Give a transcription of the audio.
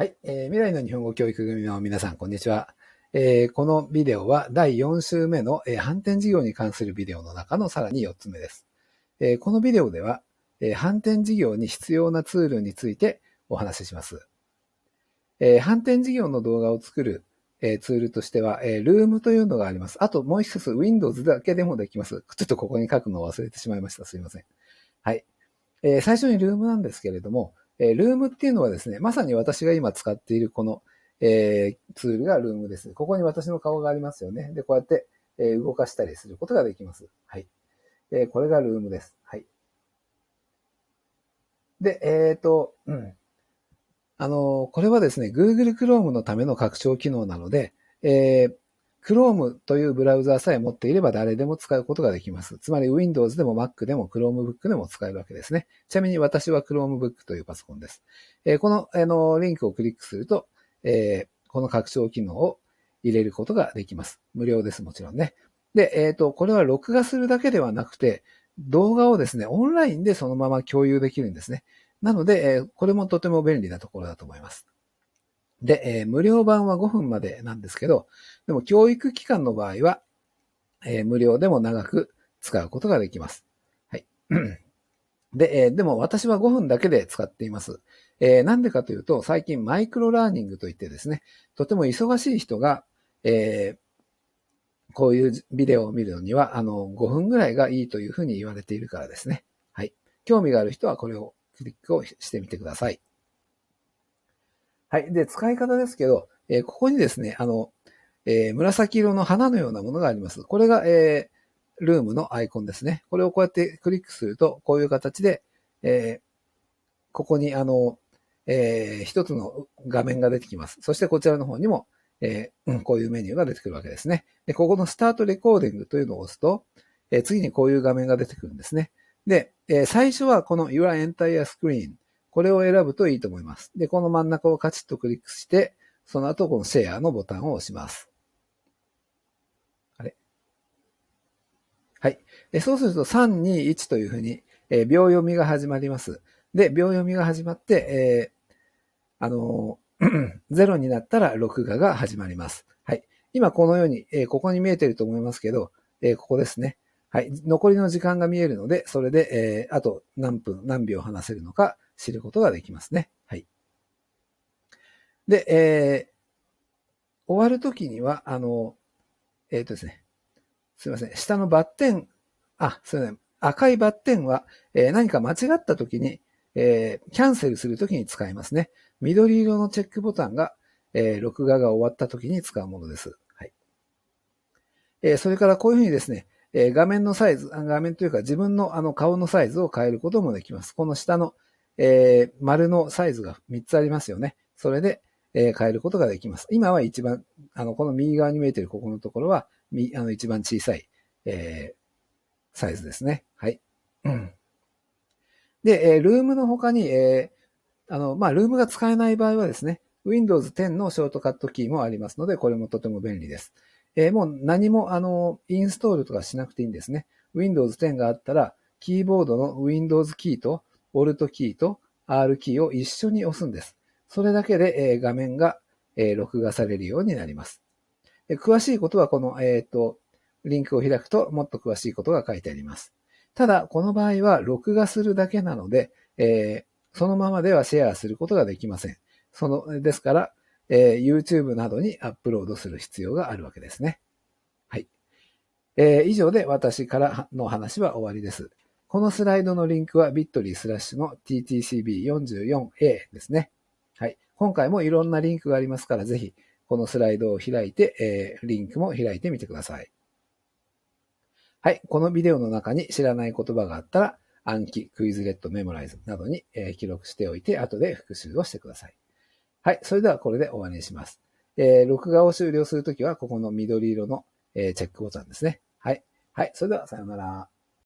はい、えー、未来の日本語教育組の皆さん、こんにちは。えー、このビデオは第4週目の、えー、反転事業に関するビデオの中のさらに4つ目です。えー、このビデオでは、えー、反転事業に必要なツールについてお話しします。えー、反転事業の動画を作る、えー、ツールとしては、えー、ルームというのがあります。あともう一つ Windows だけでもできます。ちょっとここに書くのを忘れてしまいました。すいません。はい。えー、最初にルームなんですけれども、えルームっていうのはですね、まさに私が今使っているこの、えツールがルームです。ここに私の顔がありますよね。で、こうやって、え動かしたりすることができます。はい。えこれがルームです。はい。で、えっ、ー、と、うん。あの、これはですね、Google Chrome のための拡張機能なので、えー、Chrome というブラウザーさえ持っていれば誰でも使うことができます。つまり Windows でも Mac でも Chromebook でも使えるわけですね。ちなみに私は Chromebook というパソコンです。えー、この、あのリンクをクリックすると、えー、この拡張機能を入れることができます。無料です、もちろんね。で、えっ、ー、と、これは録画するだけではなくて、動画をですね、オンラインでそのまま共有できるんですね。なので、えー、これもとても便利なところだと思います。で、えー、無料版は5分までなんですけど、でも教育機関の場合は、えー、無料でも長く使うことができます。はい。で、えー、でも私は5分だけで使っています。えー、なんでかというと、最近マイクロラーニングといってですね、とても忙しい人が、えー、こういうビデオを見るのには、あの、5分ぐらいがいいというふうに言われているからですね。はい。興味がある人はこれをクリックをしてみてください。はい。で、使い方ですけど、えー、ここにですね、あの、えー、紫色の花のようなものがあります。これが、えー、ルームのアイコンですね。これをこうやってクリックすると、こういう形で、えー、ここに、あの、えー、一つの画面が出てきます。そしてこちらの方にも、えー、うん、こういうメニューが出てくるわけですね。で、ここのスタートレコーディングというのを押すと、えー、次にこういう画面が出てくるんですね。で、えー、最初はこの Your Entire Screen これを選ぶといいと思います。で、この真ん中をカチッとクリックして、その後、このシェアのボタンを押します。あれはい。そうすると、321というふうに、えー、秒読みが始まります。で、秒読みが始まって、えー、あのー、0 になったら録画が始まります。はい。今このように、えー、ここに見えてると思いますけど、えー、ここですね。はい。残りの時間が見えるので、それで、えー、あと何分、何秒話せるのか、知ることができますね。はい。で、えー、終わるときには、あの、えっ、ー、とですね、すいません、下のバッテン、あ、すいません、赤いバッテンは、えー、何か間違ったときに、えー、キャンセルするときに使いますね。緑色のチェックボタンが、えー、録画が終わったときに使うものです。はい。えー、それからこういうふうにですね、え画面のサイズ、画面というか自分のあの顔のサイズを変えることもできます。この下の、えー、丸のサイズが3つありますよね。それで、えー、変えることができます。今は一番、あの、この右側に見えてるここのところは、み、あの、一番小さい、えー、サイズですね。はい。うん。で、えー、ルームの他に、えー、あの、まあ、ルームが使えない場合はですね、Windows 10のショートカットキーもありますので、これもとても便利です。えー、もう何も、あの、インストールとかしなくていいんですね。Windows 10があったら、キーボードの Windows キーと Alt キーと R キーを一緒に押すんです。それだけで、画面が、録画されるようになります。詳しいことはこの、えっ、と、リンクを開くともっと詳しいことが書いてあります。ただ、この場合は録画するだけなので、えそのままではシェアすることができません。その、ですから、え YouTube などにアップロードする必要があるわけですね。はい。え以上で私からの話は終わりです。このスライドのリンクは bit.ly スラッシュの ttcb44a ですね。はい。今回もいろんなリンクがありますから、ぜひこのスライドを開いて、えー、リンクも開いてみてください。はい。このビデオの中に知らない言葉があったら、暗記、クイズレット、メモライズなどに、えー、記録しておいて、後で復習をしてください。はい。それではこれで終わりにします。えー、録画を終了するときは、ここの緑色の、えー、チェックボタンですね。はい。はい。それでは、さようなら。